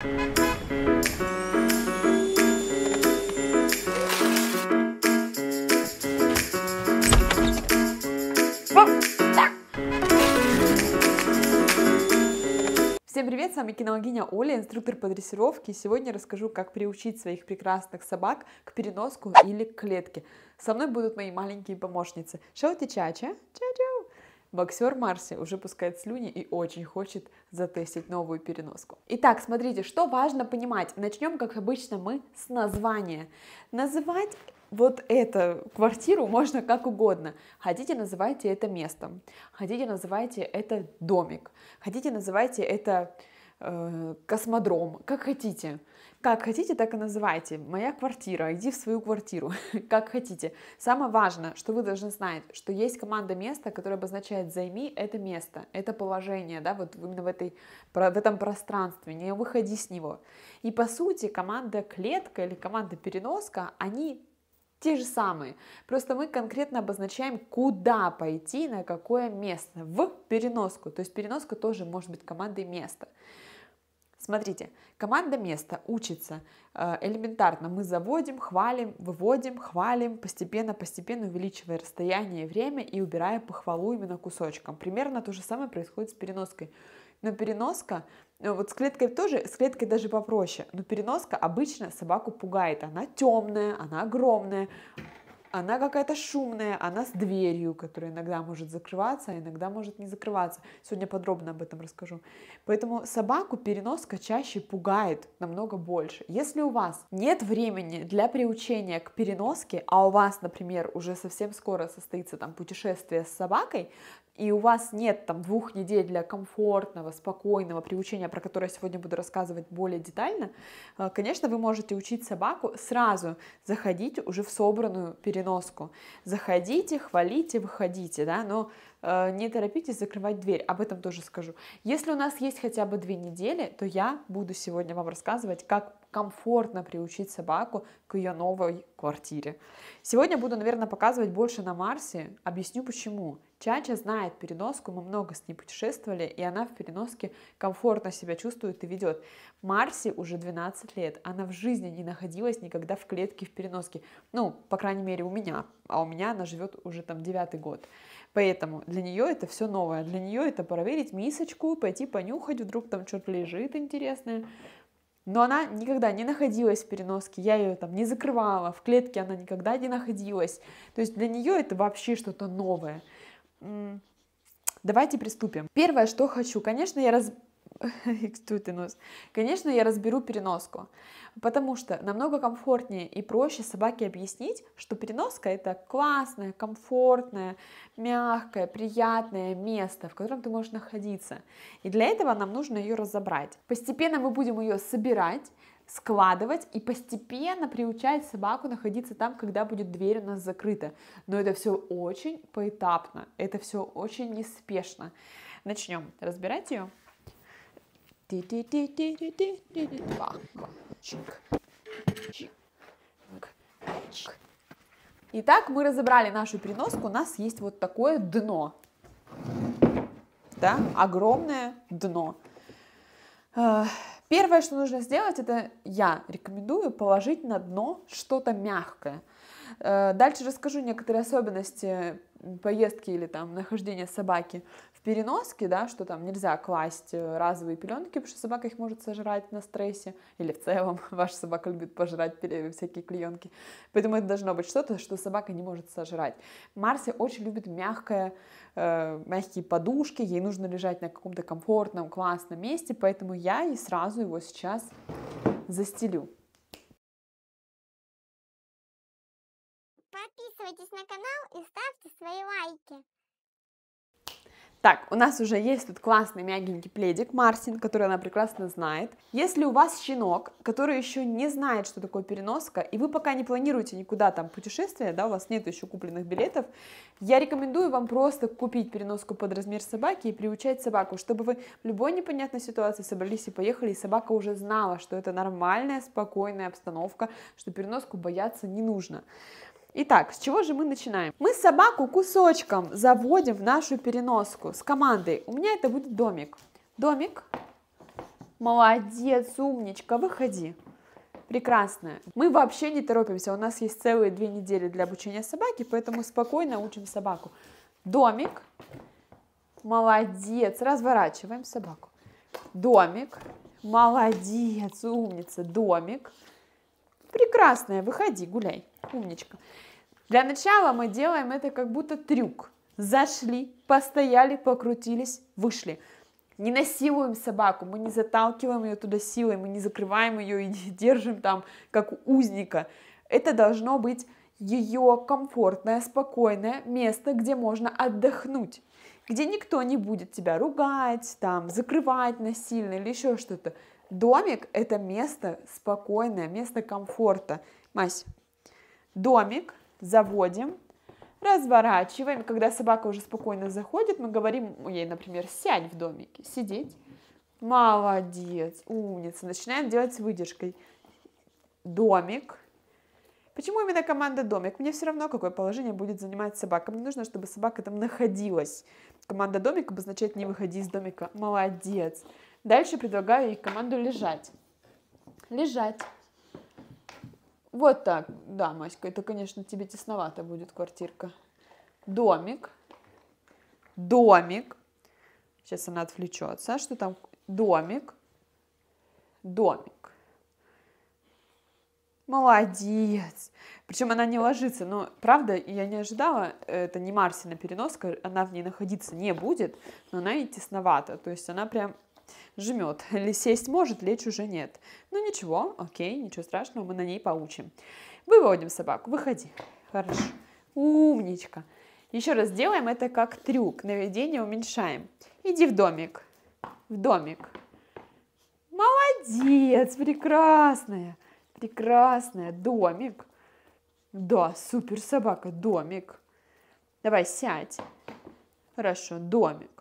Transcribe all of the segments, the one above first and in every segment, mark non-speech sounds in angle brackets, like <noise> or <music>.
Всем привет, с вами кинологиня Оля, инструктор по дрессировке. Сегодня расскажу, как приучить своих прекрасных собак к переноску или к клетке. Со мной будут мои маленькие помощницы. ты, Чача. Чача. Боксер Марси уже пускает слюни и очень хочет затестить новую переноску. Итак, смотрите, что важно понимать. Начнем, как обычно, мы с названия. Называть вот эту квартиру можно как угодно. Хотите, называйте это местом. Хотите, называйте это домик. Хотите, называйте это э, космодром. Как хотите. Как хотите, так и называйте. Моя квартира, иди в свою квартиру, <laughs> как хотите. Самое важное, что вы должны знать, что есть команда места, которая обозначает «займи это место», это положение, да, вот именно в, этой, в этом пространстве, не выходи с него. И по сути команда клетка или команда переноска, они те же самые. Просто мы конкретно обозначаем, куда пойти, на какое место, в переноску. То есть переноска тоже может быть командой места. Смотрите, команда места учится э, элементарно. Мы заводим, хвалим, выводим, хвалим, постепенно-постепенно увеличивая расстояние и время и убирая похвалу именно кусочком. Примерно то же самое происходит с переноской. Но переноска, э, вот с клеткой тоже, с клеткой даже попроще, но переноска обычно собаку пугает. Она темная, она огромная, она какая-то шумная, она с дверью, которая иногда может закрываться, а иногда может не закрываться. Сегодня подробно об этом расскажу. Поэтому собаку переноска чаще пугает намного больше. Если у вас нет времени для приучения к переноске, а у вас, например, уже совсем скоро состоится там путешествие с собакой, и у вас нет там двух недель для комфортного, спокойного приучения, про которое я сегодня буду рассказывать более детально, э, конечно, вы можете учить собаку сразу заходить уже в собранную переноску. Заходите, хвалите, выходите, да, но э, не торопитесь закрывать дверь, об этом тоже скажу. Если у нас есть хотя бы две недели, то я буду сегодня вам рассказывать, как комфортно приучить собаку к ее новой квартире. Сегодня буду, наверное, показывать больше на Марсе, объясню почему. Чача знает переноску, мы много с ней путешествовали, и она в переноске комфортно себя чувствует и ведет. Марси уже 12 лет, она в жизни не находилась никогда в клетке в переноске. Ну, по крайней мере, у меня. А у меня она живет уже там девятый год. Поэтому для нее это все новое. Для нее это проверить мисочку, пойти понюхать, вдруг там что-то лежит интересное. Но она никогда не находилась в переноске, я ее там не закрывала, в клетке она никогда не находилась. То есть для нее это вообще что-то новое. Давайте приступим. Первое, что хочу, конечно, я раз... Экстует <laughs> нос. Конечно, я разберу переноску, потому что намного комфортнее и проще собаке объяснить, что переноска это классное, комфортное, мягкое, приятное место, в котором ты можешь находиться. И для этого нам нужно ее разобрать. Постепенно мы будем ее собирать, складывать и постепенно приучать собаку находиться там, когда будет дверь у нас закрыта. Но это все очень поэтапно, это все очень неспешно. Начнем разбирать ее. Итак, мы разобрали нашу переноску. У нас есть вот такое дно. Да, огромное дно. Первое, что нужно сделать, это я рекомендую положить на дно что-то мягкое. Э, дальше расскажу некоторые особенности поездки или там нахождение собаки в переноске, да, что там нельзя класть э, разовые пеленки, потому что собака их может сожрать на стрессе, или в целом <laughs> ваша собака любит пожрать всякие клеенки. Поэтому это должно быть что-то, что собака не может сожрать. Марси очень любит мягкое, э, мягкие подушки, ей нужно лежать на каком-то комфортном, классном месте, поэтому я и сразу его сейчас застелю. Подписывайтесь на канал и ставьте свои лайки. Так, у нас уже есть тут классный мягенький пледик Марсин, который она прекрасно знает. Если у вас щенок, который еще не знает, что такое переноска, и вы пока не планируете никуда там путешествие, да, у вас нет еще купленных билетов, я рекомендую вам просто купить переноску под размер собаки и приучать собаку, чтобы вы в любой непонятной ситуации собрались и поехали, и собака уже знала, что это нормальная, спокойная обстановка, что переноску бояться не нужно. Итак, с чего же мы начинаем? Мы собаку кусочком заводим в нашу переноску с командой. У меня это будет домик. Домик. Молодец, умничка, выходи. Прекрасно. Мы вообще не торопимся, у нас есть целые две недели для обучения собаки, поэтому спокойно учим собаку. Домик. Молодец. Разворачиваем собаку. Домик. Молодец, умница. Домик. Прекрасная, выходи, гуляй. Умничка. Для начала мы делаем это как будто трюк. Зашли, постояли, покрутились, вышли. Не насилуем собаку, мы не заталкиваем ее туда силой, мы не закрываем ее и не <laughs> держим там как узника. Это должно быть ее комфортное, спокойное место, где можно отдохнуть, где никто не будет тебя ругать, там, закрывать насильно или еще что-то. Домик – это место спокойное, место комфорта. Мась, домик заводим, разворачиваем. Когда собака уже спокойно заходит, мы говорим ей, например, сядь в домике, сидеть. Молодец, умница. Начинаем делать с выдержкой. Домик. Почему именно команда домик? Мне все равно, какое положение будет занимать собака. Мне нужно, чтобы собака там находилась. Команда домик обозначает не выходи из домика. Молодец. Дальше предлагаю ей команду лежать. Лежать. Вот так, да, Маська, это, конечно, тебе тесновато будет квартирка. Домик. Домик. Сейчас она отвлечется. Что там? Домик. Домик. Молодец. Причем она не ложится. Но, ну, правда, я не ожидала, это не Марсина переноска, она в ней находиться не будет, но она и тесновата. То есть она прям жмет. <laughs> Ли сесть может, лечь уже нет. Ну ничего, окей, ничего страшного, мы на ней поучим. Выводим собаку, выходи. Хорошо. Умничка. Еще раз делаем это как трюк. Наведение уменьшаем. Иди в домик. В домик. Молодец, прекрасная. Прекрасная. Домик. Да, супер собака, домик. Давай, сядь. Хорошо, домик.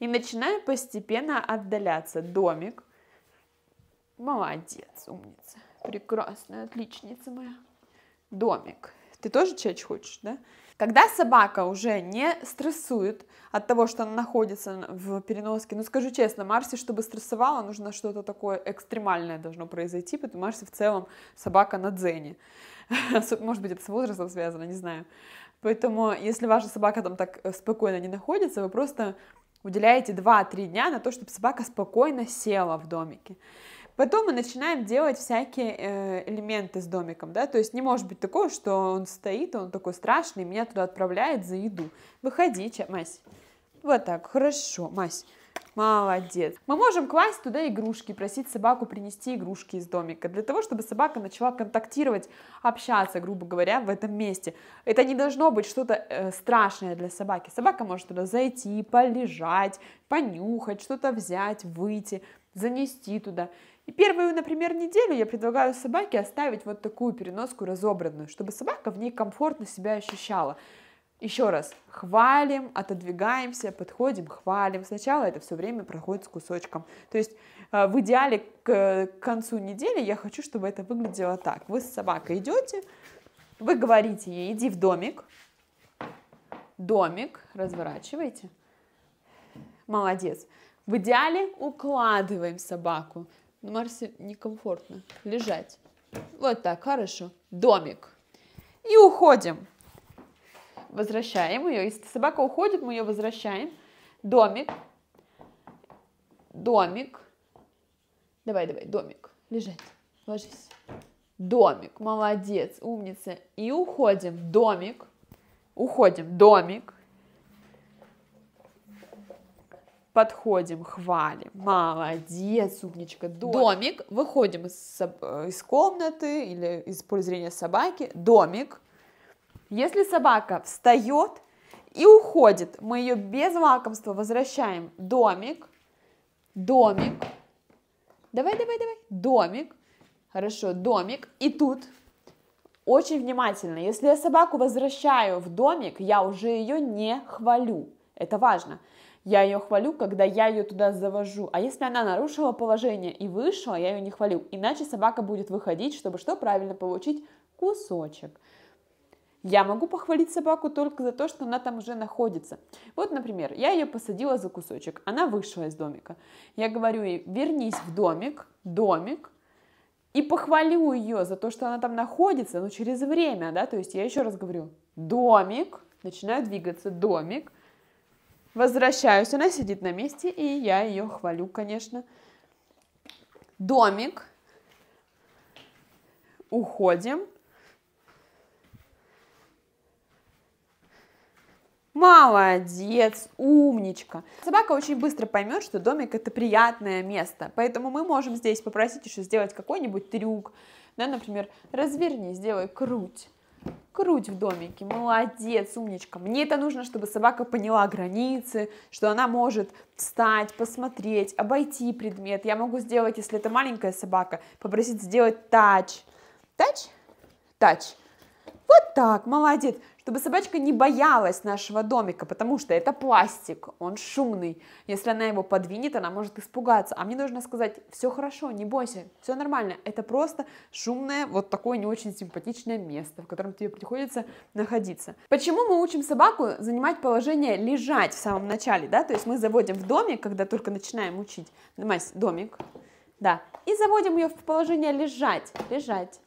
И начинаю постепенно отдаляться. Домик. Молодец, умница. Прекрасная, отличница моя. Домик. Ты тоже чач хочешь, да? Когда собака уже не стрессует от того, что она находится в переноске, ну скажу честно, Марси, чтобы стрессовала, нужно что-то такое экстремальное должно произойти, потому что Марсе в целом собака на дзене. <laughs> Может быть, это с возрастом связано, не знаю. Поэтому, если ваша собака там так э, спокойно не находится, вы просто уделяете 2-3 дня на то, чтобы собака спокойно села в домике. Потом мы начинаем делать всякие э, элементы с домиком, да, то есть не может быть такого, что он стоит, он такой страшный, меня туда отправляет за еду. Выходи, Мась. Вот так, хорошо, Мась. Молодец. Мы можем класть туда игрушки, просить собаку принести игрушки из домика, для того, чтобы собака начала контактировать, общаться, грубо говоря, в этом месте. Это не должно быть что-то э, страшное для собаки. Собака может туда зайти, полежать, понюхать, что-то взять, выйти, занести туда. И первую, например, неделю я предлагаю собаке оставить вот такую переноску разобранную, чтобы собака в ней комфортно себя ощущала. Еще раз, хвалим, отодвигаемся, подходим, хвалим. Сначала это все время проходит с кусочком. То есть э, в идеале к концу недели я хочу, чтобы это выглядело так. Вы с собакой идете, вы говорите ей, иди в домик, домик, разворачивайте. Молодец. В идеале укладываем собаку. Но Марсе некомфортно лежать. Вот так, хорошо. Домик. И уходим возвращаем ее. Если собака уходит, мы ее возвращаем. Домик. Домик. Давай, давай, домик. Лежать. Ложись. Домик. Молодец, умница. И уходим. Домик. Уходим. Домик. подходим, хвалим, молодец, умничка, домик. домик, выходим из, э, из комнаты или из поля зрения собаки, домик, если собака встает и уходит, мы ее без лакомства возвращаем. Домик, домик, давай, давай, давай, домик, хорошо, домик. И тут очень внимательно, если я собаку возвращаю в домик, я уже ее не хвалю. Это важно. Я ее хвалю, когда я ее туда завожу. А если она нарушила положение и вышла, я ее не хвалю. Иначе собака будет выходить, чтобы что правильно получить? Кусочек. Я могу похвалить собаку только за то, что она там уже находится. Вот, например, я ее посадила за кусочек, она вышла из домика. Я говорю ей, вернись в домик, домик, и похвалю ее за то, что она там находится, но через время, да, то есть я еще раз говорю, домик, начинаю двигаться, домик, возвращаюсь, она сидит на месте, и я ее хвалю, конечно. Домик, уходим, Молодец, умничка. Собака очень быстро поймет, что домик это приятное место, поэтому мы можем здесь попросить еще сделать какой-нибудь трюк. Да, например, разверни, сделай круть. Круть в домике, молодец, умничка. Мне это нужно, чтобы собака поняла границы, что она может встать, посмотреть, обойти предмет. Я могу сделать, если это маленькая собака, попросить сделать тач. Тач? Тач. Вот так, молодец чтобы собачка не боялась нашего домика, потому что это пластик, он шумный. Если она его подвинет, она может испугаться. А мне нужно сказать, все хорошо, не бойся, все нормально. Это просто шумное, вот такое не очень симпатичное место, в котором тебе приходится находиться. Почему мы учим собаку занимать положение лежать в самом начале, да? То есть мы заводим в домик, когда только начинаем учить, мась, домик, да, и заводим ее в положение лежать, лежать.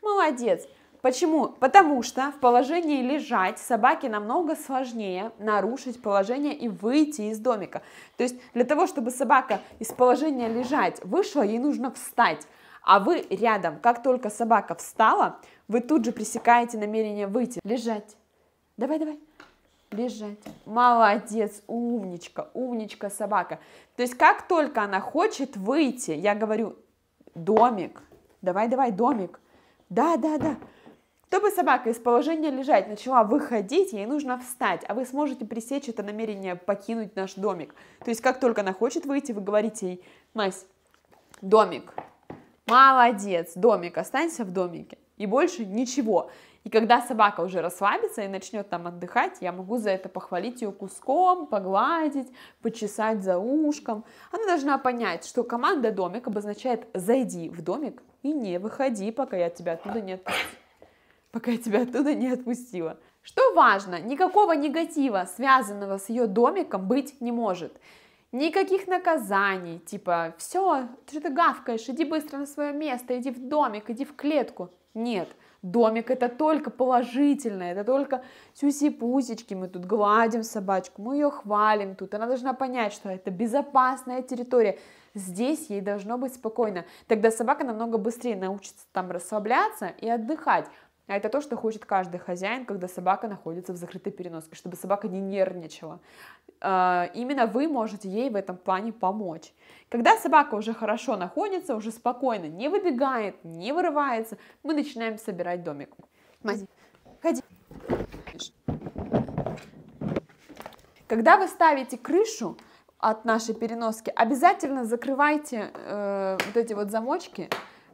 Молодец. Почему? Потому что в положении лежать собаке намного сложнее нарушить положение и выйти из домика. То есть для того, чтобы собака из положения лежать вышла, ей нужно встать. А вы рядом, как только собака встала, вы тут же пресекаете намерение выйти. Лежать. Давай, давай. Лежать. Молодец, умничка, умничка собака. То есть как только она хочет выйти, я говорю, домик, давай, давай, домик. Да, да, да. Чтобы собака из положения лежать начала выходить, ей нужно встать, а вы сможете пресечь это намерение покинуть наш домик. То есть, как только она хочет выйти, вы говорите ей, Мась, домик, молодец, домик, останься в домике. И больше ничего. И когда собака уже расслабится и начнет там отдыхать, я могу за это похвалить ее куском, погладить, почесать за ушком. Она должна понять, что команда домик обозначает «зайди в домик и не выходи, пока я тебя оттуда не отпущу» пока я тебя оттуда не отпустила. Что важно, никакого негатива, связанного с ее домиком, быть не может. Никаких наказаний, типа, все, что ты гавкаешь, иди быстро на свое место, иди в домик, иди в клетку. Нет, домик это только положительное, это только сюси-пусечки, мы тут гладим собачку, мы ее хвалим тут, она должна понять, что это безопасная территория, здесь ей должно быть спокойно, тогда собака намного быстрее научится там расслабляться и отдыхать, а это то, что хочет каждый хозяин, когда собака находится в закрытой переноске, чтобы собака не нервничала. А, именно вы можете ей в этом плане помочь. Когда собака уже хорошо находится, уже спокойно, не выбегает, не вырывается, мы начинаем собирать домик. Мази, ходи. Когда вы ставите крышу, от нашей переноски, обязательно закрывайте э, вот эти вот замочки,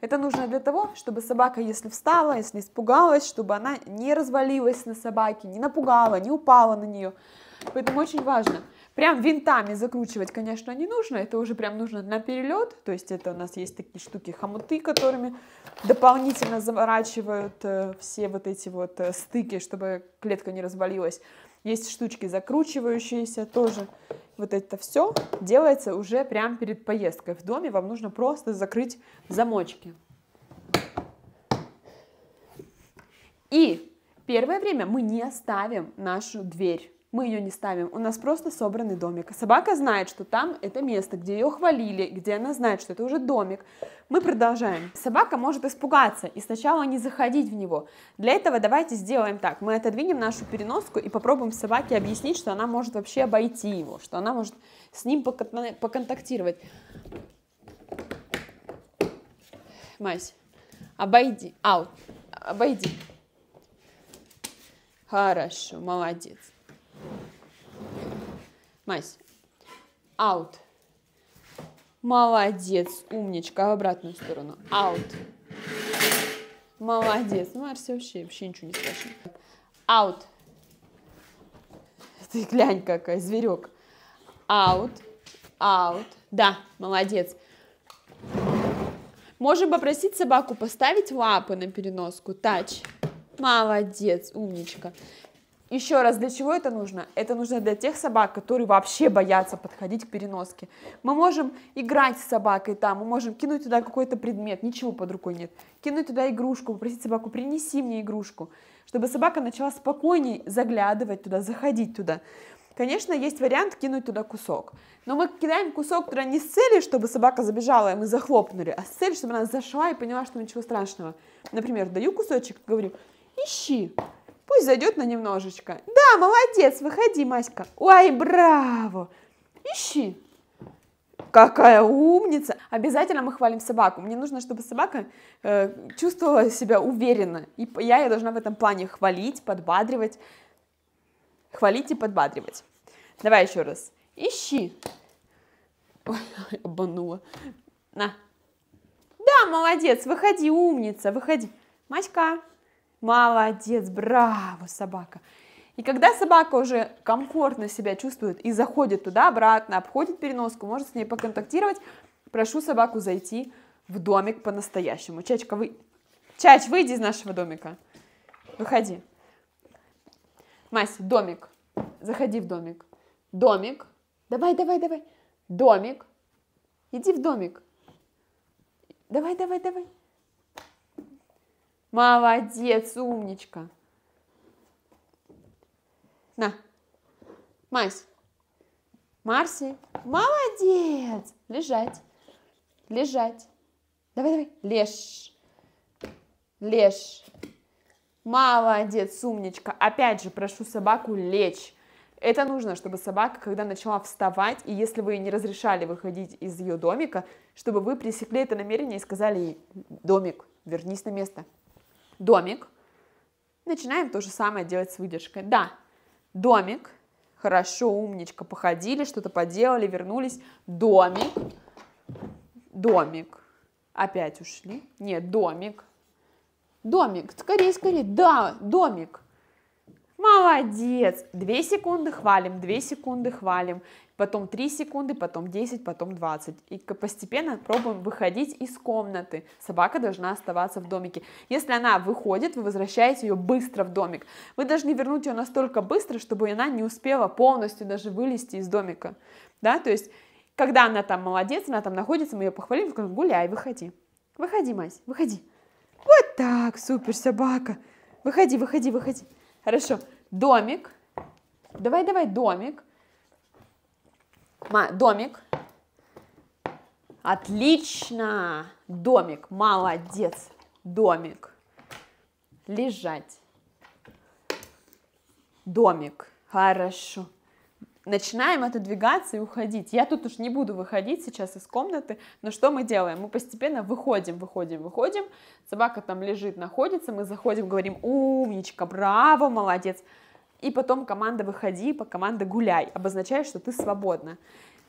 это нужно для того, чтобы собака, если встала, если испугалась, чтобы она не развалилась на собаке, не напугала, не упала на нее. Поэтому очень важно. Прям винтами закручивать, конечно, не нужно. Это уже прям нужно на перелет. То есть это у нас есть такие штуки хомуты, которыми дополнительно заворачивают э, все вот эти вот э, стыки, чтобы клетка не развалилась. Есть штучки закручивающиеся тоже. Вот это все делается уже прямо перед поездкой. В доме вам нужно просто закрыть замочки. И первое время мы не оставим нашу дверь мы ее не ставим, у нас просто собранный домик. Собака знает, что там это место, где ее хвалили, где она знает, что это уже домик. Мы продолжаем. Собака может испугаться и сначала не заходить в него. Для этого давайте сделаем так. Мы отодвинем нашу переноску и попробуем собаке объяснить, что она может вообще обойти его, что она может с ним поконтактировать. Мась, обойди. Ау, обойди. Хорошо, молодец. Мась. Out. Молодец, умничка. А в обратную сторону. Out. Молодец. Ну, вообще, вообще ничего не страшно. Out. Ты глянь какая, зверек. Out. Out. Да, молодец. Можем попросить собаку поставить лапы на переноску. Тач. Молодец, умничка. Еще раз, для чего это нужно? Это нужно для тех собак, которые вообще боятся подходить к переноске. Мы можем играть с собакой там, мы можем кинуть туда какой-то предмет, ничего под рукой нет. Кинуть туда игрушку, попросить собаку, принеси мне игрушку, чтобы собака начала спокойнее заглядывать туда, заходить туда. Конечно, есть вариант кинуть туда кусок. Но мы кидаем кусок туда не с целью, чтобы собака забежала, и мы захлопнули, а с целью, чтобы она зашла и поняла, что ничего страшного. Например, даю кусочек, говорю, ищи, Пусть зайдет на немножечко. Да, молодец, выходи, Маська. Ой, браво! Ищи. Какая умница! Обязательно мы хвалим собаку. Мне нужно, чтобы собака э, чувствовала себя уверенно. И я ее должна в этом плане хвалить, подбадривать. Хвалить и подбадривать. Давай еще раз. Ищи. Ой, <laughs> обманула. На. Да, молодец, выходи, умница, выходи. Маська, Молодец, браво, собака. И когда собака уже комфортно себя чувствует и заходит туда обратно, обходит переноску, может с ней поконтактировать, прошу собаку зайти в домик по-настоящему. Чачка, вы... Чач, выйди из нашего домика. Выходи. Мась, домик. Заходи в домик. Домик. Давай, давай, давай. Домик. Иди в домик. Давай, давай, давай. Молодец, умничка. На, Майс. Марси, молодец. Лежать, лежать. Давай, давай, лежь, лежь. Молодец, умничка. Опять же, прошу собаку лечь. Это нужно, чтобы собака, когда начала вставать, и если вы не разрешали выходить из ее домика, чтобы вы пресекли это намерение и сказали ей, домик, вернись на место, домик. Начинаем то же самое делать с выдержкой. Да, домик. Хорошо, умничка, походили, что-то поделали, вернулись. Домик. Домик. Опять ушли. Нет, домик. Домик. Скорее, скорее. Да, домик. Молодец! 2 секунды хвалим, 2 секунды хвалим, потом 3 секунды, потом 10, потом 20. И постепенно пробуем выходить из комнаты. Собака должна оставаться в домике. Если она выходит, вы возвращаете ее быстро в домик. Вы должны вернуть ее настолько быстро, чтобы она не успела полностью даже вылезти из домика. Да, то есть, когда она там молодец, она там находится, мы ее похвалим, скажем, гуляй, выходи. Выходи, Мась, выходи. Вот так, супер собака. Выходи, выходи, выходи. Хорошо домик. Давай, давай, домик. домик. Отлично. Домик. Молодец. Домик. Лежать. Домик. Хорошо начинаем отодвигаться и уходить. Я тут уж не буду выходить сейчас из комнаты, но что мы делаем? Мы постепенно выходим, выходим, выходим, собака там лежит, находится, мы заходим, говорим «умничка, браво, молодец», и потом команда «выходи», по команда «гуляй», обозначает, что ты свободна.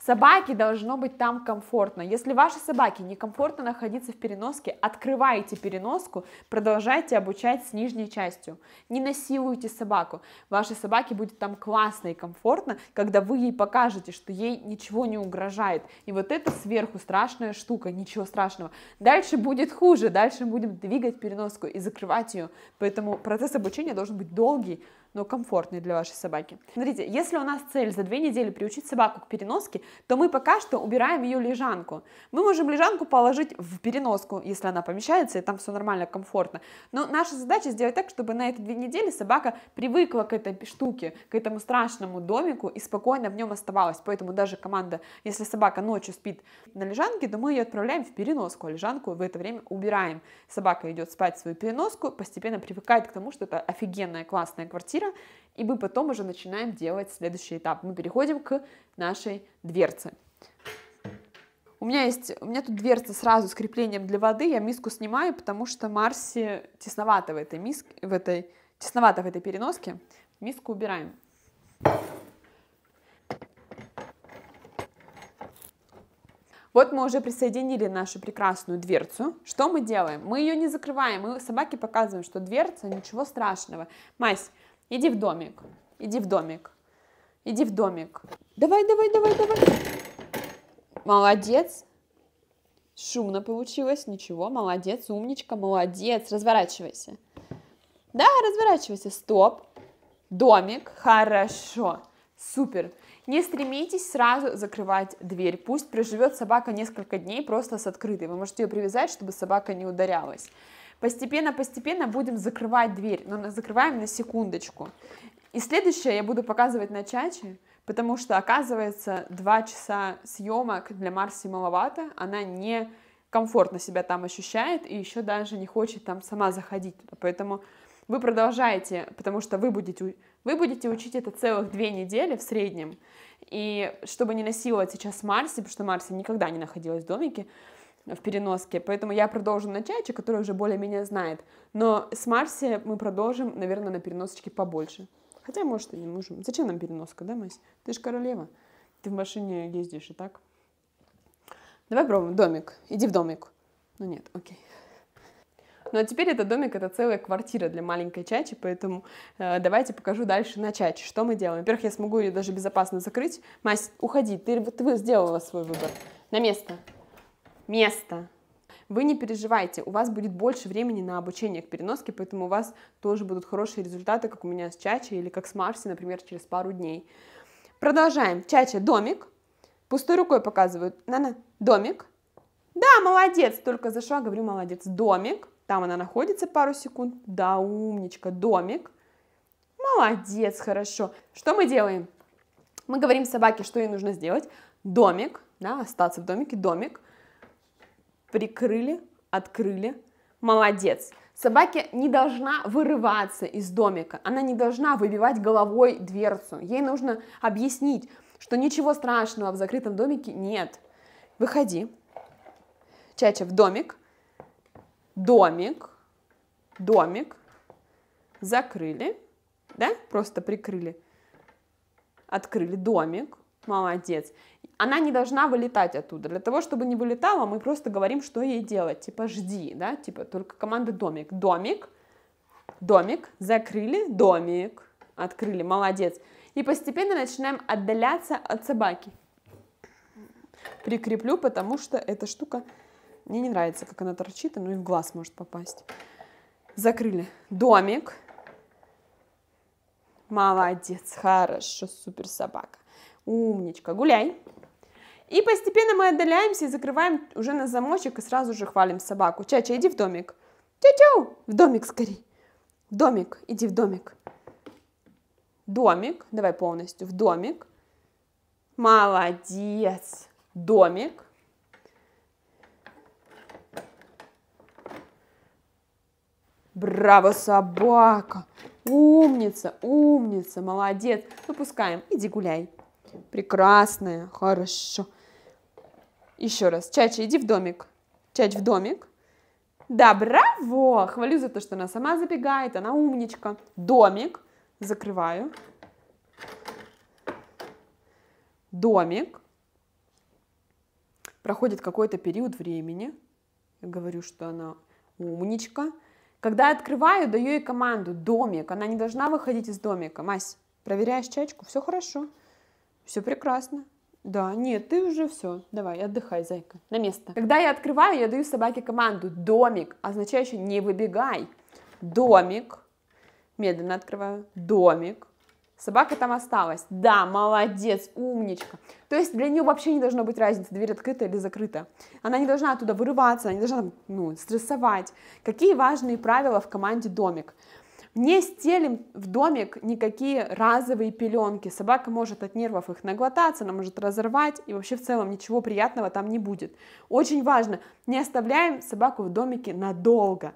Собаке должно быть там комфортно. Если вашей собаке некомфортно находиться в переноске, открывайте переноску, продолжайте обучать с нижней частью. Не насилуйте собаку. Вашей собаке будет там классно и комфортно, когда вы ей покажете, что ей ничего не угрожает. И вот это сверху страшная штука, ничего страшного. Дальше будет хуже, дальше будем двигать переноску и закрывать ее. Поэтому процесс обучения должен быть долгий, но комфортный для вашей собаки. Смотрите, если у нас цель за две недели приучить собаку к переноске, то мы пока что убираем ее лежанку. Мы можем лежанку положить в переноску, если она помещается, и там все нормально, комфортно. Но наша задача сделать так, чтобы на эти две недели собака привыкла к этой штуке, к этому страшному домику и спокойно в нем оставалась. Поэтому даже команда, если собака ночью спит на лежанке, то мы ее отправляем в переноску, а лежанку в это время убираем. Собака идет спать в свою переноску, постепенно привыкает к тому, что это офигенная классная квартира, мира, и мы потом уже начинаем делать следующий этап. Мы переходим к нашей дверце. У меня есть, у меня тут дверца сразу с креплением для воды, я миску снимаю, потому что Марси тесновато в этой миске, в этой, тесновато в этой переноске. Миску убираем. Вот мы уже присоединили нашу прекрасную дверцу. Что мы делаем? Мы ее не закрываем, мы собаке показываем, что дверца, ничего страшного. Мась, Иди в домик, иди в домик, иди в домик. Давай, давай, давай, давай. Молодец. Шумно получилось, ничего, молодец, умничка, молодец, разворачивайся. Да, разворачивайся, стоп, домик, хорошо, супер. Не стремитесь сразу закрывать дверь, пусть проживет собака несколько дней просто с открытой, вы можете ее привязать, чтобы собака не ударялась. Постепенно-постепенно будем закрывать дверь, но закрываем на секундочку. И следующее я буду показывать на чаче, потому что, оказывается, два часа съемок для Марси маловато, она не комфортно себя там ощущает и еще даже не хочет там сама заходить туда. Поэтому вы продолжаете, потому что вы будете, вы будете учить это целых две недели в среднем. И чтобы не насиловать сейчас Марси, потому что Марси никогда не находилась в домике, в переноске, поэтому я продолжу на чаче, который уже более-менее знает. Но с Марси мы продолжим, наверное, на переносочке побольше. Хотя, может, и не нужен. Зачем нам переноска, да, Мась? Ты же королева. Ты в машине ездишь и так. Давай пробуем. Домик. Иди в домик. Ну нет, окей. Ну а теперь этот домик это целая квартира для маленькой чачи, поэтому э, давайте покажу дальше на чаче, что мы делаем. Во-первых, я смогу ее даже безопасно закрыть. Мась, уходи, ты, ты сделала свой выбор. На место место. Вы не переживайте, у вас будет больше времени на обучение к переноске, поэтому у вас тоже будут хорошие результаты, как у меня с Чачи или как с Марси, например, через пару дней. Продолжаем. Чача, домик. Пустой рукой показывают. На-на, домик. Да, молодец, только зашла, говорю, молодец. Домик. Там она находится пару секунд. Да, умничка, домик. Молодец, хорошо. Что мы делаем? Мы говорим собаке, что ей нужно сделать. Домик, да, остаться в домике, домик прикрыли, открыли, молодец. Собаке не должна вырываться из домика, она не должна выбивать головой дверцу. Ей нужно объяснить, что ничего страшного в закрытом домике нет. Выходи, Чача в домик, домик, домик, закрыли, да, просто прикрыли, открыли домик, молодец. Она не должна вылетать оттуда. Для того, чтобы не вылетала, мы просто говорим, что ей делать. Типа, жди, да, типа, только команда домик. Домик, домик, закрыли, домик, открыли, молодец. И постепенно начинаем отдаляться от собаки. Прикреплю, потому что эта штука мне не нравится, как она торчит, ну и в глаз может попасть. Закрыли. Домик. Молодец, хорошо, супер собака. Умничка, гуляй. И постепенно мы отдаляемся и закрываем уже на замочек и сразу же хвалим собаку. Чача, иди в домик. Тю-тю, в домик скорей. В домик, иди в домик. Домик, давай полностью, в домик. Молодец, домик. Браво, собака! Умница, умница, молодец. Выпускаем, иди гуляй. Прекрасная, хорошо. Еще раз. Чача, иди в домик. Чач в домик. Да, браво! Хвалю за то, что она сама забегает, она умничка. Домик. Закрываю. Домик. Проходит какой-то период времени. Я говорю, что она умничка. Когда я открываю, даю ей команду «домик». Она не должна выходить из домика. Мась, проверяешь чачку, все хорошо. Все прекрасно. Да, нет, ты уже все. Давай, отдыхай, зайка. На место. Когда я открываю, я даю собаке команду «домик», означающую «не выбегай». Домик. Медленно открываю. Домик. Собака там осталась. Да, молодец, умничка. То есть для нее вообще не должно быть разницы, дверь открыта или закрыта. Она не должна оттуда вырываться, она не должна ну, стрессовать. Какие важные правила в команде «домик»? Не стелим в домик никакие разовые пеленки. Собака может от нервов их наглотаться, она может разорвать, и вообще в целом ничего приятного там не будет. Очень важно, не оставляем собаку в домике надолго.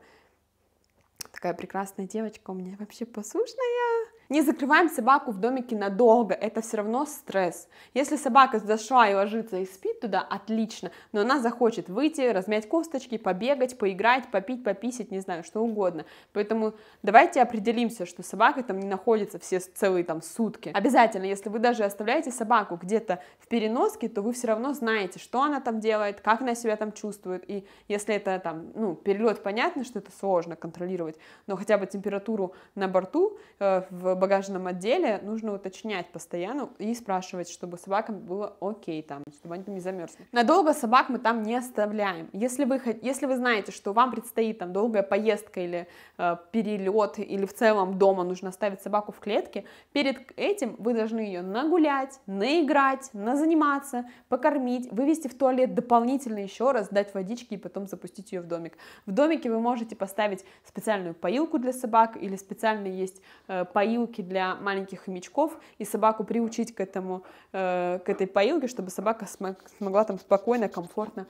Такая прекрасная девочка у меня вообще послушная. Не закрываем собаку в домике надолго, это все равно стресс. Если собака зашла и ложится и спит туда, отлично, но она захочет выйти, размять косточки, побегать, поиграть, попить, пописить, не знаю, что угодно. Поэтому давайте определимся, что собака там не находится все целые там сутки. Обязательно, если вы даже оставляете собаку где-то в переноске, то вы все равно знаете, что она там делает, как она себя там чувствует. И если это там, ну, перелет, понятно, что это сложно контролировать, но хотя бы температуру на борту э, в багажном отделе нужно уточнять постоянно и спрашивать, чтобы собакам было окей там, чтобы они там не замерзли. Надолго собак мы там не оставляем. Если вы, если вы знаете, что вам предстоит там долгая поездка или э, перелет, или в целом дома нужно оставить собаку в клетке, перед этим вы должны ее нагулять, наиграть, назаниматься, покормить, вывести в туалет дополнительно еще раз, дать водички и потом запустить ее в домик. В домике вы можете поставить специальную поилку для собак или специально есть э, поилки поилки для маленьких хомячков и собаку приучить к этому, э, к этой поилке, чтобы собака см смогла там спокойно, комфортно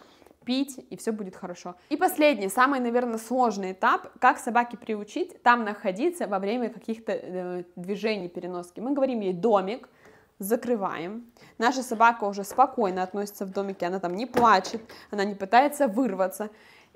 пить, и все будет хорошо. И последний, самый, наверное, сложный этап, как собаке приучить там находиться во время каких-то э, движений переноски. Мы говорим ей домик, закрываем. Наша собака уже спокойно относится в домике, она там не плачет, она не пытается вырваться.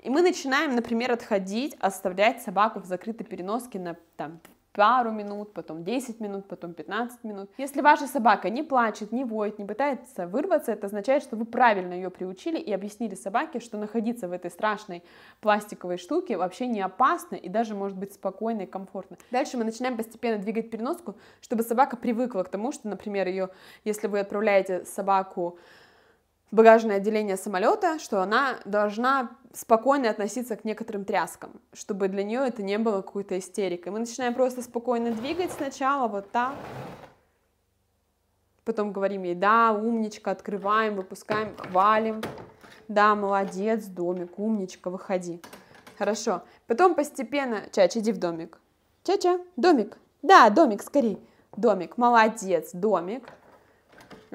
И мы начинаем, например, отходить, оставлять собаку в закрытой переноске на там, пару минут, потом 10 минут, потом 15 минут. Если ваша собака не плачет, не воет, не пытается вырваться, это означает, что вы правильно ее приучили и объяснили собаке, что находиться в этой страшной пластиковой штуке вообще не опасно и даже может быть спокойно и комфортно. Дальше мы начинаем постепенно двигать переноску, чтобы собака привыкла к тому, что, например, ее, если вы отправляете собаку в багажное отделение самолета, что она должна спокойно относиться к некоторым тряскам, чтобы для нее это не было какой-то истерикой. Мы начинаем просто спокойно двигать сначала, вот так. Потом говорим ей, да, умничка, открываем, выпускаем, валим. Да, молодец, домик, умничка, выходи. Хорошо. Потом постепенно... чача, иди в домик. Чача, домик. Да, домик, скорей. Домик, молодец, домик.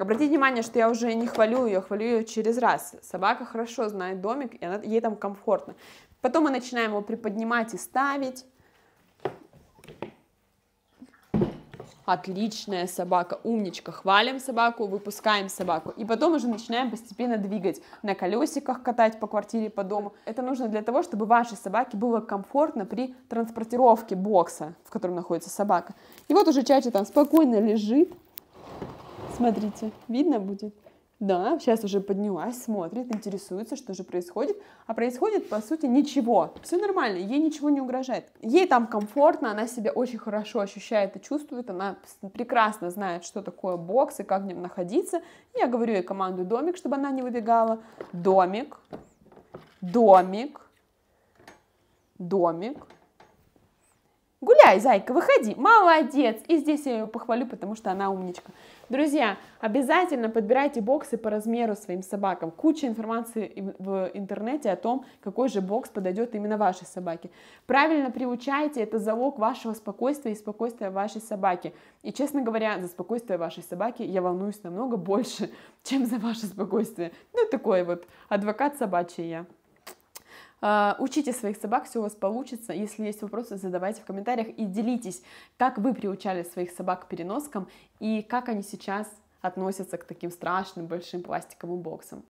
Обратите внимание, что я уже не хвалю ее, хвалю ее через раз. Собака хорошо знает домик, и она, ей там комфортно. Потом мы начинаем его приподнимать и ставить. Отличная собака, умничка. Хвалим собаку, выпускаем собаку. И потом уже начинаем постепенно двигать. На колесиках катать по квартире, по дому. Это нужно для того, чтобы вашей собаке было комфортно при транспортировке бокса, в котором находится собака. И вот уже Чача там спокойно лежит, Смотрите, видно будет? Да, сейчас уже поднялась, смотрит, интересуется, что же происходит. А происходит, по сути, ничего. Все нормально, ей ничего не угрожает. Ей там комфортно, она себя очень хорошо ощущает и чувствует. Она прекрасно знает, что такое бокс и как в нем находиться. Я говорю ей команду домик, чтобы она не выбегала. Домик, домик, домик. Гуляй, зайка, выходи. Молодец. И здесь я ее похвалю, потому что она умничка. Друзья, обязательно подбирайте боксы по размеру своим собакам. Куча информации в интернете о том, какой же бокс подойдет именно вашей собаке. Правильно приучайте, это залог вашего спокойствия и спокойствия вашей собаки. И, честно говоря, за спокойствие вашей собаки я волнуюсь намного больше, <laughs> чем за ваше спокойствие. Ну, такой вот адвокат собачий я. А, учите своих собак, все у вас получится. Если есть вопросы, задавайте в комментариях и делитесь, как вы приучали своих собак к переноскам и как они сейчас относятся к таким страшным большим пластиковым боксам.